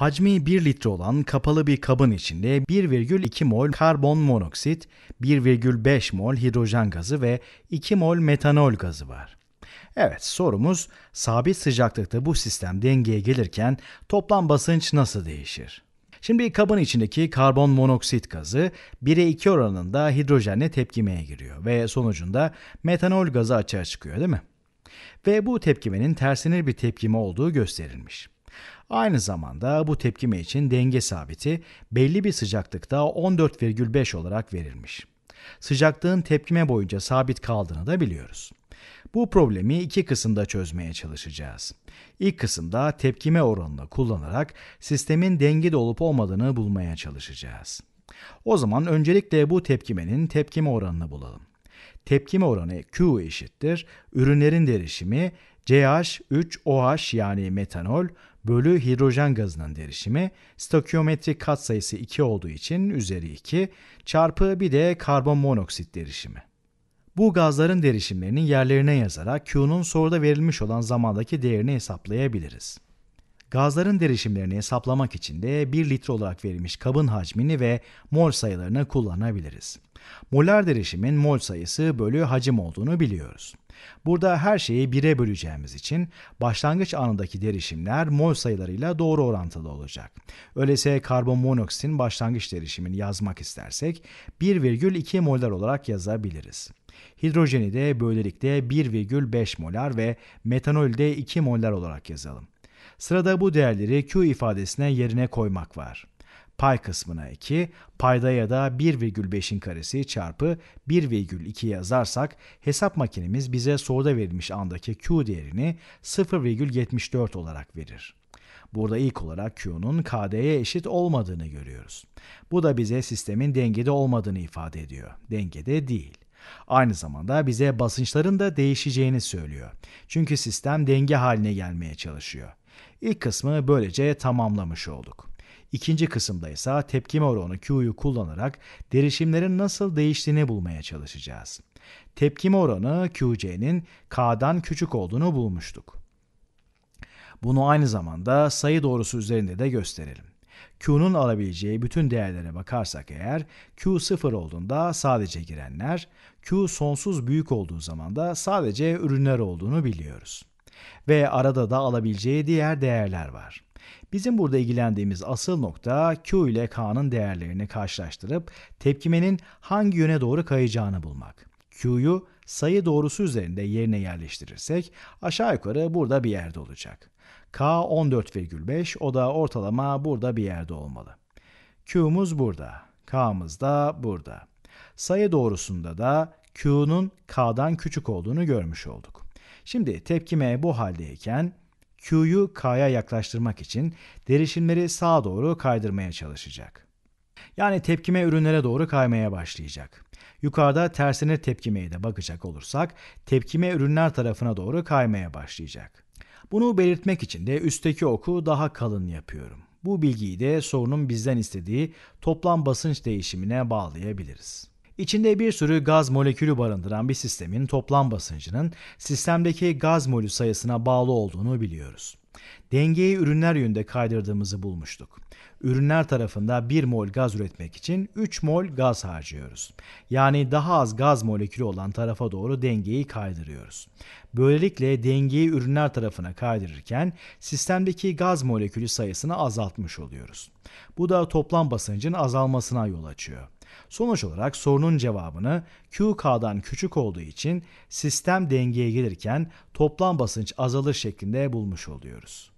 Hacmi 1 litre olan kapalı bir kabın içinde 1,2 mol karbon monoksit, 1,5 mol hidrojen gazı ve 2 mol metanol gazı var. Evet sorumuz sabit sıcaklıkta bu sistem dengeye gelirken toplam basınç nasıl değişir? Şimdi kabın içindeki karbon monoksit gazı 1'e 2 oranında hidrojenle tepkimeye giriyor ve sonucunda metanol gazı açığa çıkıyor değil mi? Ve bu tepkimenin tersinir bir tepkime olduğu gösterilmiş. Aynı zamanda bu tepkime için denge sabiti belli bir sıcaklıkta 14,5 olarak verilmiş. Sıcaklığın tepkime boyunca sabit kaldığını da biliyoruz. Bu problemi iki kısımda çözmeye çalışacağız. İlk kısımda tepkime oranını kullanarak sistemin dengede olup olmadığını bulmaya çalışacağız. O zaman öncelikle bu tepkimenin tepkime oranını bulalım. Tepkime oranı Q eşittir. Ürünlerin derişimi CH3OH yani metanol bölü hidrojen gazının derişimi stokiyometrik katsayısı 2 olduğu için üzeri 2 çarpı bir de karbon monoksit derişimi. Bu gazların derişimlerinin yerlerine yazarak Q'nun soruda verilmiş olan zamandaki değerini hesaplayabiliriz. Gazların derişimlerini hesaplamak için de 1 litre olarak verilmiş kabın hacmini ve mol sayılarını kullanabiliriz. Molar derişimin mol sayısı bölü hacim olduğunu biliyoruz. Burada her şeyi 1'e böleceğimiz için başlangıç anındaki derişimler mol sayılarıyla doğru orantılı olacak. Öyleyse karbon monoksitin başlangıç derişimini yazmak istersek 1,2 molar olarak yazabiliriz. Hidrojeni de böylelikle 1,5 molar ve metanol de 2 molar olarak yazalım. Sırada bu değerleri Q ifadesine yerine koymak var. Pay kısmına 2, payda ya da 1,5'in karesi çarpı 1,2 yazarsak hesap makinemiz bize soruda verilmiş andaki Q değerini 0,74 olarak verir. Burada ilk olarak Q'nun KD'ye eşit olmadığını görüyoruz. Bu da bize sistemin dengede olmadığını ifade ediyor. Dengede değil. Aynı zamanda bize basınçların da değişeceğini söylüyor. Çünkü sistem denge haline gelmeye çalışıyor. İlk kısmını böylece tamamlamış olduk. İkinci kısımda ise tepki oranı Q'yu kullanarak derişimlerin nasıl değiştiğini bulmaya çalışacağız. Tepki oranı Qc'nin K'dan küçük olduğunu bulmuştuk. Bunu aynı zamanda sayı doğrusu üzerinde de gösterelim. Q'nun alabileceği bütün değerlere bakarsak eğer Q sıfır olduğunda sadece girenler, Q sonsuz büyük olduğu zaman da sadece ürünler olduğunu biliyoruz. Ve arada da alabileceği diğer değerler var. Bizim burada ilgilendiğimiz asıl nokta Q ile K'nın değerlerini karşılaştırıp tepkimenin hangi yöne doğru kayacağını bulmak. Q'yu sayı doğrusu üzerinde yerine yerleştirirsek aşağı yukarı burada bir yerde olacak. K 14,5 o da ortalama burada bir yerde olmalı. Q'muz burada, K'mız da burada. Sayı doğrusunda da Q'nun K'dan küçük olduğunu görmüş olduk. Şimdi tepkime bu haldeyken Q'yu K'ya yaklaştırmak için derişimleri sağa doğru kaydırmaya çalışacak. Yani tepkime ürünlere doğru kaymaya başlayacak. Yukarıda tersine tepkimeye de bakacak olursak tepkime ürünler tarafına doğru kaymaya başlayacak. Bunu belirtmek için de üstteki oku daha kalın yapıyorum. Bu bilgiyi de sorunun bizden istediği toplam basınç değişimine bağlayabiliriz. İçinde bir sürü gaz molekülü barındıran bir sistemin toplam basıncının sistemdeki gaz molü sayısına bağlı olduğunu biliyoruz. Dengeyi ürünler yönünde kaydırdığımızı bulmuştuk. Ürünler tarafında 1 mol gaz üretmek için 3 mol gaz harcıyoruz. Yani daha az gaz molekülü olan tarafa doğru dengeyi kaydırıyoruz. Böylelikle dengeyi ürünler tarafına kaydırırken sistemdeki gaz molekülü sayısını azaltmış oluyoruz. Bu da toplam basıncın azalmasına yol açıyor. Sonuç olarak sorunun cevabını QK'dan küçük olduğu için sistem dengeye gelirken toplam basınç azalır şeklinde bulmuş oluyoruz.